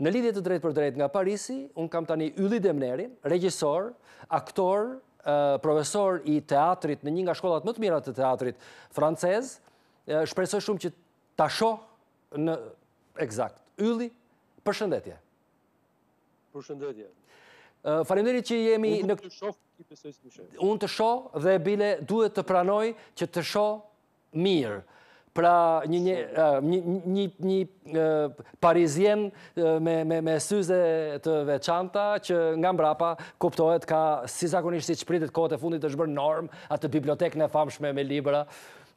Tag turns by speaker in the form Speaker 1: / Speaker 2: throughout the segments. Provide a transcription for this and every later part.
Speaker 1: Në lidhje të drejtë për drejtë nga Parisi, unë kam tani Yli Demneri, regjisor, aktor, profesor i teatrit në një nga shkollat më të mirat të teatrit francez. Shpresoj shumë që ta shoh në eksakt. Ylli, përshëndetje. Përshëndetje. Faleminderit që jemi në Unë të shoh, i besoj të shoh. Unë të shoh dhe bile duhet të pranoj që të shoh mirë pra një, një, një, një, parizien me, me, me syze të veçanta që nga mbrapa kuptohet ka si zakonisht si qpritit kote fundit të shbërë norm atë bibliotek në famshme me libra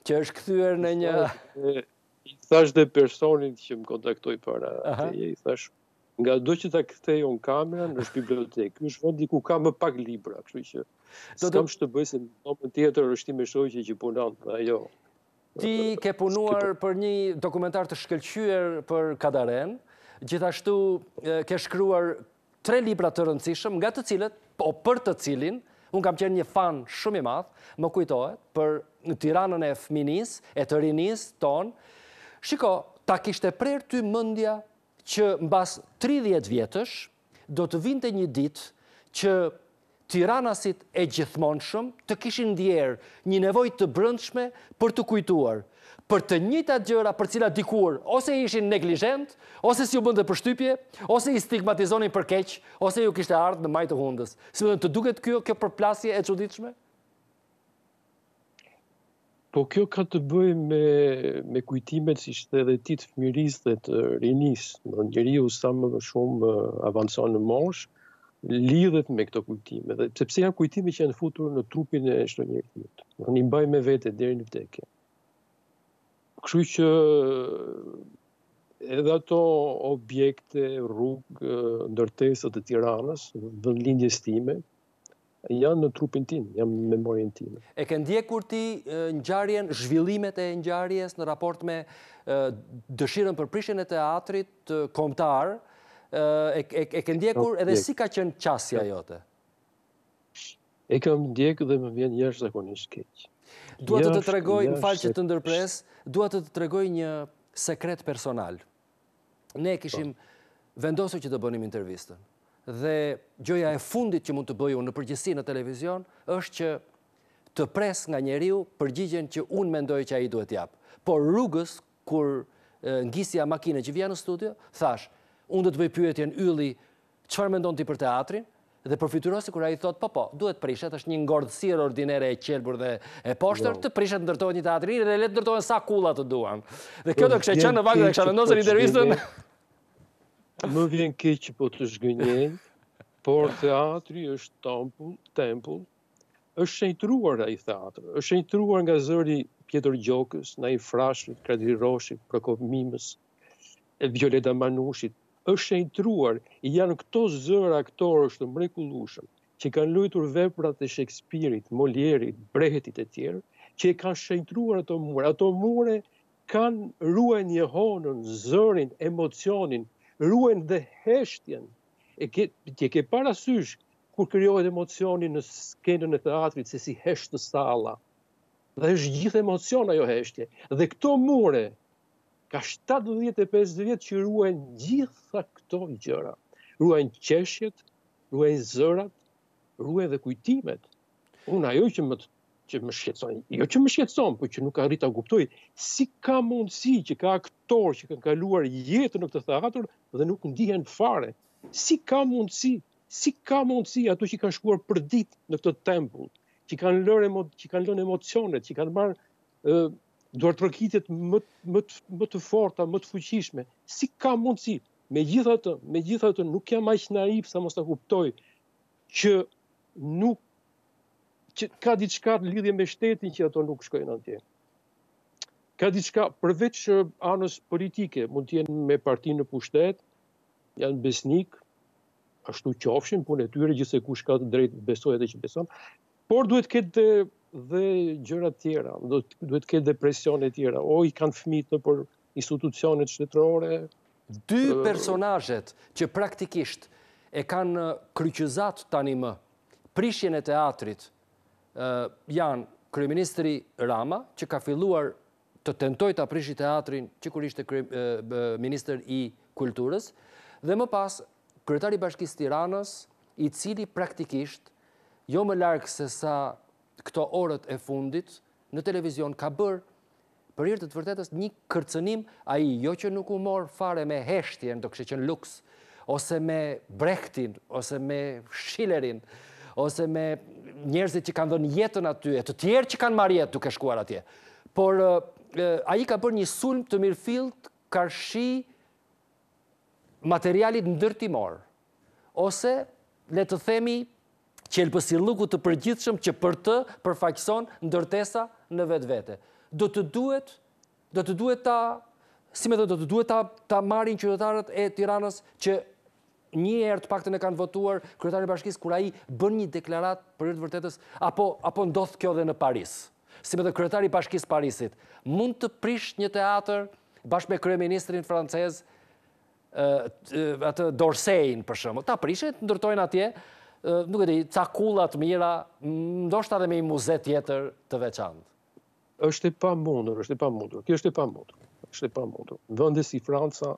Speaker 1: që është këthyër në një...
Speaker 2: I thash dhe personit që më kontaktoj para të i thash nga do që ta këthej on kamera në bibliotek, në shvëndi ku ka më pak libra, kështu që s'kam të... shtë bëjë se në tjetër është ti me shojqe që punan, ajo,
Speaker 1: Ti ke punuar për një dokumentar të shkelqyër për Kadaren, gjithashtu ke shkruar tre libra të rëndësishëm, nga të cilët, o po, për të cilin, unë kam qenë një fan shumë i madhë, më kujtojt për në tiranën e fminis, e të rinis ton, shiko, ta kishte prerë ty mëndja që në 30 vjetësh, do të vinte një ditë që tiranasit e gjithmonëshëm të kishin djerë një nevoj të brëndshme për të kujtuar, për të njëta gjëra për cila dikur ose ishin neglijent, ose si ju bëndë për shtypje, ose i stigmatizoni për keq, ose ju kishte ardhë në majtë të hundës. Si më të duket kjo, kjo përplasje e quditshme?
Speaker 2: Po kjo ka të bëj me, me kujtimet si shte dhe titë të dhe të rinis. Në njëri u sa më shumë eh, avancon në moshë, lidhet me këto kujtime dhe sepse janë kujtime që janë futur në trupin e çdo njeriu. Do të i mbaj me vete deri në vdekje. Kështu që edhe ato objekte, rrugë, ndërtesa të Tiranës, vendlindjes time janë në trupin tim, janë në memorien time.
Speaker 1: E ke ndjekur ti ngjarjen, zhvillimet e ngjarjes në raport me dëshirën për prishjen e teatrit kombëtar? e ke ndjekur edhe si ka qenë qasja jote? E kam ndjekur dhe më vjen jashtë zakonisht keq. Dua të të tregoj, më të ndërpres, dua të të tregoj një sekret personal. Ne kishim po. vendosur që të bënim intervistën dhe gjoja e fundit që mund të bëju në përgjësi në televizion është që të pres nga njeriu përgjigjen që unë mendoj që a i duhet japë. Por rrugës, kur ngisja makine që vja në studio, thashë, unë dhe të bëj pyetjen ylli qëfar me ndonë ti për teatrin, dhe përfitur ose kura i thotë, po po, duhet prishet, është një ngordësirë ordinere e qelbur dhe e poshtër, të prishet në një teatrin, dhe letë në dërtojnë sa kula të duan. Dhe kjo të kështë e qënë në vangë dhe kështë në nëzër
Speaker 2: Më vjen ke që po të shgënjen, por teatri është tampull, tempull, është shenjtruar e i teatrë, është shenjtruar nga zëri pjetër gjokës, na i Frashit, kredi roshit, prokovmimës, e violeta manushit, është shëjtruar, janë këto zëra aktorës të mrekullushëm, që kanë lujtur veprat e Shakespeare-it, Molierit, Brehetit e tjerë, që e kanë shëjtruar ato mure. Ato mure kanë ruen një honën, zërin, emocionin, ruen dhe heshtjen. E ke, ke parasysh, kur kryojt emocionin në skenën e teatrit, se si heshtë sala. Dhe është gjithë emocion ajo heshtje. Dhe këto mure, ka 75 vjetë që ruajnë gjitha këto gjëra. Ruajnë qeshjet, ruajnë zërat, ruajnë dhe kujtimet. Unë ajo që më, që më shqetson, jo që më shqetson, po që nuk ka rrita guptoj, si ka mundësi që ka aktor që kanë kaluar jetën në këtë theatur dhe nuk ndihen fare. Si ka mundësi, si ka mundësi ato që kanë shkuar për ditë në këtë tempull, që kanë lënë lën emocionet, që kanë marë duhet përkitjet më, më, më të forta, më të fuqishme, si ka mundësi, me gjitha të, nuk jam aq naiv sa mos ta kuptoj që nuk që ka diçka në lidhje me shtetin që ato nuk shkojnë atje. Ka diçka përveç uh, anës politike, mund të jenë me partinë në pushtet, janë besnik, ashtu qofshin punë e tyre gjithsej kush ka të drejtë besoj atë që beson, por duhet të ketë dhe gjëra tjera, duhet të ketë depresione tjera, o i kanë fmitë në për institucionet shtetërore.
Speaker 1: Dy personajet që praktikisht e kanë kryqëzat tani më, prishjen e teatrit, janë Kryeministri Rama, që ka filluar të tentoj të aprishi teatrin që kur ishte Minister i Kulturës, dhe më pas, Kryetari Bashkis Tiranës, i cili praktikisht, jo më larkë se sa këto orët e fundit në televizion ka bërë për irë të të vërtetës një kërcënim a i, jo që nuk u morë fare me heshtjen, do kështë qënë luks, ose me brektin, ose me shilerin, ose me njerëzit që kanë dhënë jetën aty, e të tjerë që kanë marjet duke shkuar atje. Por a i ka bërë një sulm të mirë filt, karshi materialit ndërtimor, ose le të themi që e lëpësi lukut të përgjithshëm që për të përfaqëson në dërtesa në vetë vete. Do të duhet, do të duhet ta, si me dhe do të duhet ta marin qytetarët e tiranës që një e rëtë pak të në kanë votuar kërëtarën e bashkisë kura i bërë një deklarat për rëtë vërtetës, apo ndodhë kjo dhe në Paris. Si me dhe kryetari e bashkisë Parisit, mund të prish një teater bashkë me kërëj ministrin francez, atë dorsejnë për shumë ta prishet, ndërtojnë atje, nuk e di, ca kullat mira, ndoshta dhe me i muze tjetër të veçantë?
Speaker 2: është e pa mundur, është e pa mundur, kjo është e pa mundur, është e pa mundur. Vënde si Franca,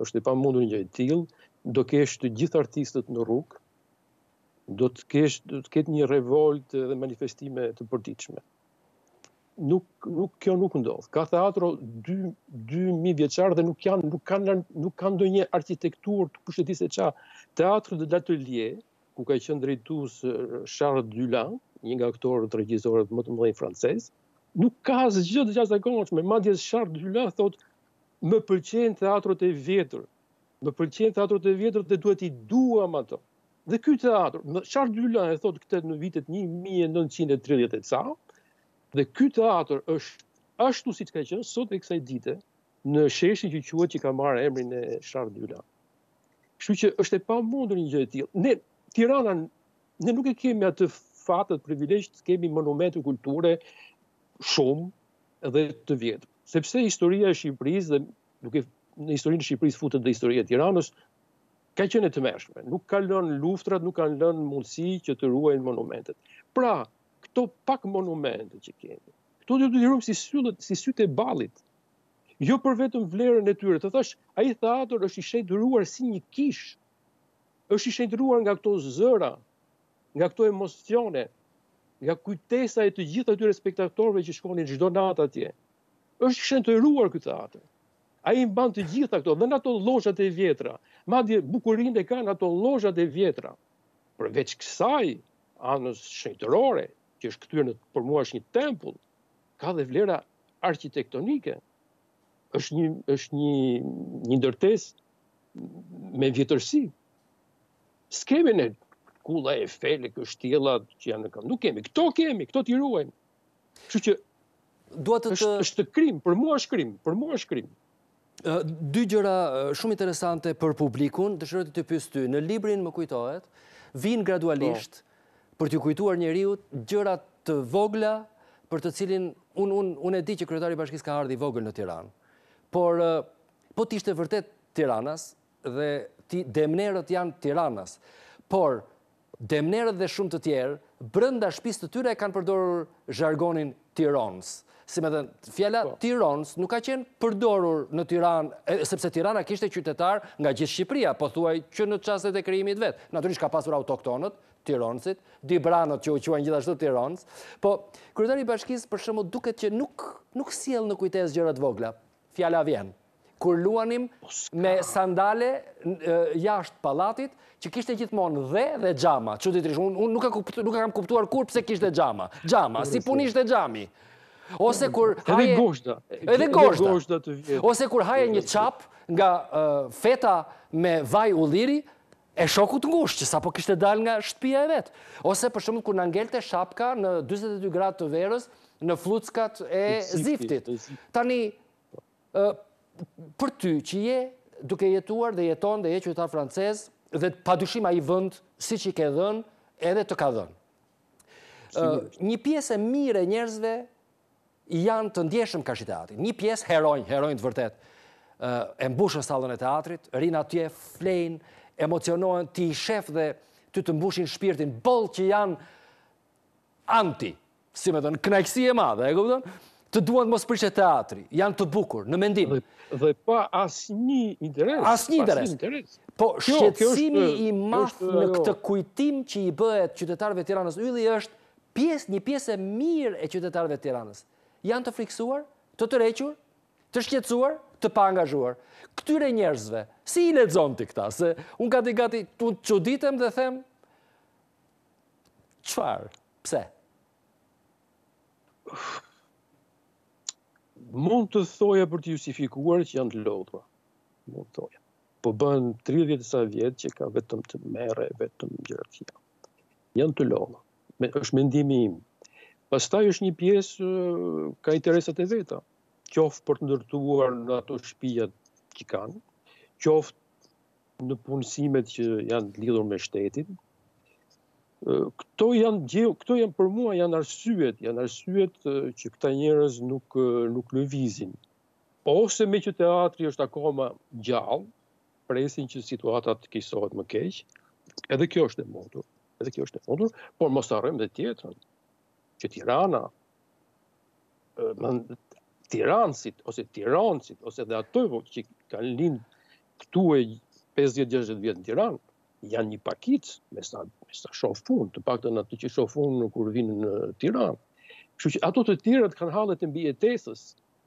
Speaker 2: është e pa mundur një e tilë, do kesh të gjithë artistët në rrugë, do të kesh, do të ketë një revolt dhe manifestime të përdiqme. Nuk, nuk, kjo nuk ndodhë. Ka teatro 2.000 vjeqarë dhe nuk, nuk, kanë, nuk kanë do një arkitektur të pushtetis e qa. Teatro dhe datë lje, ku ka qenë drejtues Charles Dulin, një nga aktorët regjisorët më të mëdhenj francez, nuk ka asgjë të jashtëzakonshme, madje Charles Dulin thot më pëlqejnë teatrot e vjetër. Më pëlqejnë teatrot e vjetër dhe duhet i duam ato. Dhe ky teatr, Charles Dulin e thot këtë në vitet 1930 e ca, dhe ky teatr është ashtu siç ka qenë sot e kësaj dite në sheshin që quhet që ka marrë emrin e Charles Dulin. Kështu që është e pamundur një gjë e tillë. Ne Tirana, ne nuk e kemi atë fatët privilegjë kemi monumentu kulture shumë dhe të vjetë. Sepse historia e Shqipëriz dhe nuk e në historinë e Shqipërisë futën dhe historia e Tiranës, ka qene të mershme. Nuk ka lënë luftrat, nuk ka lënë mundësi që të ruajnë monumentet. Pra, këto pak monumentet që kemi, këto dhe të dirumë si sytë syte balit, jo për vetëm vlerën e tyre, të thash, a i thator është i shetë ruar si një kishë, është i shëndruar nga këto zëra, nga këto emocione, nga kujtesa e të gjitha të spektatorve që shkoni në natë atje. është i shëndruar këtë atër. A i mban të gjitha këto, dhe në ato loxat e vjetra. Ma dhe bukurin dhe ka në ato loxat e vjetra. Përveç kësaj, anës shëndrore, që është këtyrë në për mua është një tempull, ka dhe vlera arkitektonike. është një, është një, një ndërtes me vjetërsi, s'kemi në kula e fele, kjo shtjela që janë në kam. Nuk
Speaker 1: kemi, këto kemi, këto t'i ruajmë. Kështë që Duat të... është, krim, për mua është krim, për mua është krim. Dy gjëra shumë interesante për publikun, dëshërët të të pysë ty, në librin më kujtohet, vinë gradualisht po. për të kujtuar njeriut gjërat të vogla për të cilin, unë un, un e di që kryetari bashkis ka ardhi vogël në Tiran, por po t'ishte vërtet Tiranas dhe demnerët janë tiranës, por demnerët dhe shumë të tjerë, brënda shpisë të tyre e kanë përdorur zhargonin tironës. Si me dhe fjalla po. tironës nuk ka qenë përdorur në tiranë, sepse tirana kishte qytetar nga gjithë Shqipria, po thuaj që në qaset e krijimit vetë. Naturisht ka pasur autoktonët, tironësit, branët që u quen gjithashtu tironës, po kryetari bashkisë për shumë duket që nuk siel në kujtesë gjërat vogla, fjalla vjenë kur luanim po me sandale jashtë palatit, që kishte gjithmonë dhe dhe gjama. Qëtëtërish, unë nuk e kam kuptuar kur pëse kishte gjama. Gjama, si punisht e gjami. Ose kur haje... Edhe goshta. Edhe goshta. Ose kur haje një qap nga feta me vaj u liri, e shoku të ngushtë, që sa po kishte dal nga shtëpia e vetë. Ose për shumë kur në ngelte shapka në 22 gradë të verës, në fluckat e ziftit. Tani, për ty që je duke jetuar dhe jeton dhe je qytetar francez dhe pa dyshim a i vënd si që i ke dhën edhe të ka dhën. Një piesë e mire njerëzve janë të ndjeshëm ka qytetari. Një piesë herojnë, herojnë të vërtet. E mbushën salën e teatrit, rinë atje, flejnë, emocionohen, ti i shef dhe ty të mbushin shpirtin, bolë që janë anti, si me dhe në e madhe, e këpëtonë? të duan të mos prishet teatri, janë të bukur, në mendim. Dhe, pa pa asnjë interes. Asnjë interes. interes. Po jo, shqetsimi i math në këtë kujtim që i bëhet qytetarëve të Tiranës ylli është pjesë një pjesë e mirë e qytetarëve të Tiranës. Janë të friksuar, të tërequr, të shqetsuar, të paangazhuar. Këtyre njerëzve, si i lexon ti këta? Se un gati gati tu çuditem dhe them çfarë? Pse?
Speaker 2: mund të thoja për të justifikuar që janë të lodhura. Mund të thoja. Po bën 30 sa vjet që ka vetëm të merre, vetëm gjërat këto. Janë të lodhura. Me, është mendimi im. Pastaj është një pjesë ka interesat e veta. Qoftë për të ndërtuar në ato shtëpijat që kanë, qoftë në punësimet që janë lidhur me shtetin, Këto janë këto janë për mua, janë arsyet, janë arsyet që këta njërez nuk lëvizin. Ose me që teatri është akoma gjallë, presin që situatat të kisohet më keqë, edhe kjo është e modur, edhe kjo është e modur, por mos harrojmë dhe tjetërën, që tirana, tiransit, ose tiransit, ose dhe atoj që kanë linë këtu e 50-60 vjet në tiranë, janë një pakicë, me sanë, sa shoh fund, të paktën atë që shoh fund kur vinë në Tiranë. Kështu që ato të tjerat kanë hallet e mbietesës,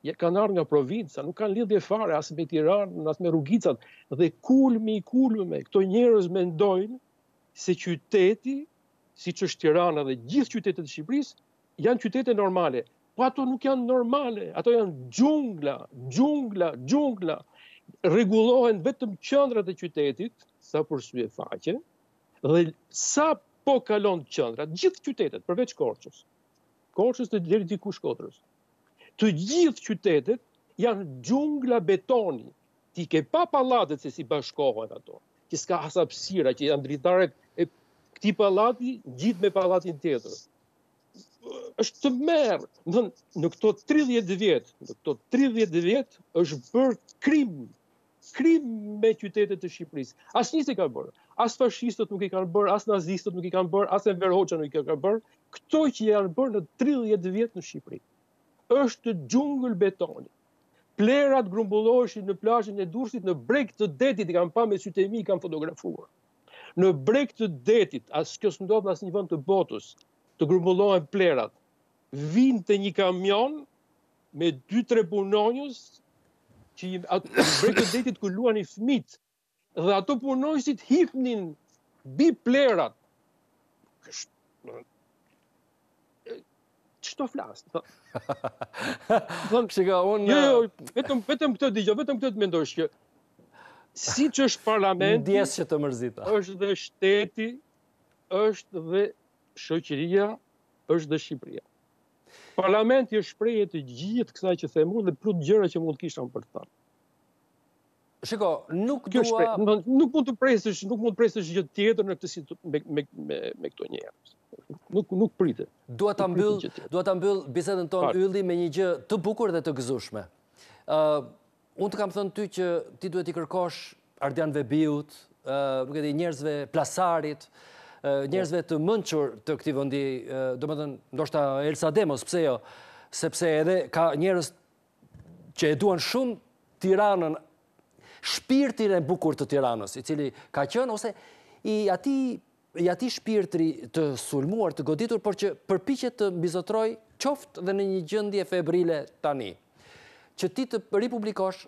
Speaker 2: ja kanë ardhur nga provinca, nuk kanë lidhje fare as me Tiranë, as me rrugicat dhe kulmi i kulmeve, këto njerëz mendojnë se qyteti, siç është Tirana dhe gjithë qytetet e Shqipërisë, janë qytete normale. Po ato nuk janë normale, ato janë xhungla, xhungla, xhungla. Rregullohen vetëm qendrat e qytetit, sa për sy e faqe, dhe sa po kalon qëndra, gjithë qytetet, përveç Korqës, Korqës të dheri diku shkotërës, të gjithë qytetet janë gjungla betoni, ti ke pa palatet se si bashkohet ato, që s'ka asapsira, që janë dritaret e këti palati, gjithë me palatin të të është të merë, në, këto 30 vjetë, në këto 30 vjetë është bërë krim, krim me qytetet të Shqipërisë. Asë një se ka bërë, as fashistët nuk i kanë bërë, as nazistët nuk i kanë bërë, as e verhoqa nuk i kanë bërë, këto që janë bërë në 30 vjetë në Shqipëri, është gjungël betoni. Plerat grumbulloheshin në plashin e dursit në brek të detit, i kam pa me sytemi, i kam fotografuar. Në brek të detit, as kjo së ndodhë në asë një vënd të botës, të grumbullohen plerat, vinë të një kamion me dy tre punonjës, që i brek të detit ku i fmitë, dhe ato punojësit hipnin bi plerat. Kështë, të Thonë Thon shika un Jo, jo, uh, vetëm vetëm këtë dëgjoj, vetëm këtë të mendosh që siç është parlamenti, që të mërzita. Është dhe shteti, është dhe shoqëria, është dhe Shqipëria. Parlamenti është shprehje të gjithë kësaj që themu dhe plot gjëra që mund të kisha për të thënë. Shiko, nuk dua... nuk mund të presësh,
Speaker 1: nuk mund të presësh gjithë tjetër në këtë situ, me, me, me, këto njerë.
Speaker 2: Nuk, nuk pritë.
Speaker 1: Dua të mbyll, dua të mbyll bisedën tonë, Yldi, me një gjë të bukur dhe të gëzushme. unë të kam thënë ty që ti duhet i kërkosh Ardian Vebiut, uh, këtë njerëzve plasarit, njerëzve të mënqur të këti vëndi, do më dënë, ndoshta Elsa Demos, pse jo, sepse edhe ka njerëz që e duan shumë tiranën shpirtin e bukur të tiranës, i cili ka qënë, ose i ati i shpirtri të sulmuar, të goditur, por që përpichet të mbizotroj qoft dhe në një gjëndje febrile tani. Që ti të ripublikosh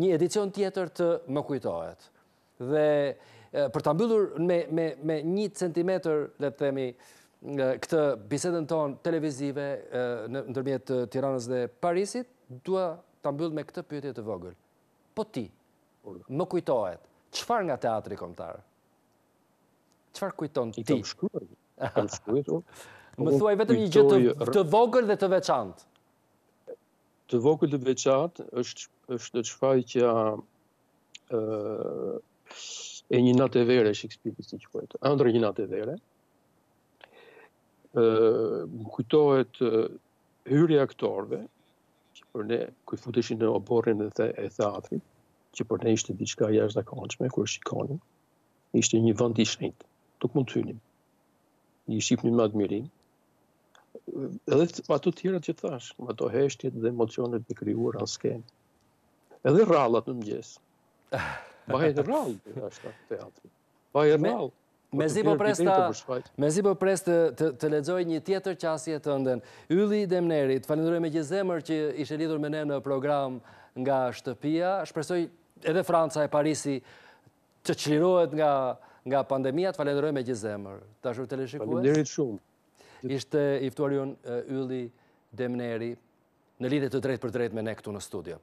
Speaker 1: një edicion tjetër të më kujtohet. Dhe për të mbyllur me një centimeter, dhe të themi, këtë bisedën tonë televizive në ndërmjet të Tiranës dhe Parisit, dua të mbyllur me këtë pjëtje të vogël. Po ti, më kujtohet, qëfar nga teatri komtarë? Qëfar kujton ti? I kam shkruaj. kam po. shkruaj të, më thuaj vetëm një gjithë të vogër dhe të veçantë.
Speaker 2: Të vogër dhe veçantë është, është të qëfaj që a, e një natë e vere, Shakespeare, si që kujtë, po andre një natë e vere, më kujtohet hyrja aktorve, që për ne kujfuteshin në oborin e theatrit, që për ne ishte diçka jashtëzakonshme kur shikonin. Ishte një vend i shenjtë, tuk mund të hynim. Një shipnim me admirim. Edhe ato tjera që thash, ma ato heshtjet dhe emocionet e krijuar në skenë.
Speaker 1: Edhe rrallat në mëngjes. Bëhet rrall
Speaker 2: ashtu teatri.
Speaker 1: Bahet e Mezi po presta, mezi po presta të të lexoj një tjetër qasje të ndën. Ylli i Demnerit, falenderoj me gjithë zemër që ishe lidhur me ne në program nga shtëpia. Shpresoj edhe Franca e Parisi të qlirohet nga, nga falenderoj me gjizemër. Të shurë të leshikues. Falenderit shumë. Ishte iftuarion Ylli Demneri në lidhe të drejt për drejt me ne këtu në studio.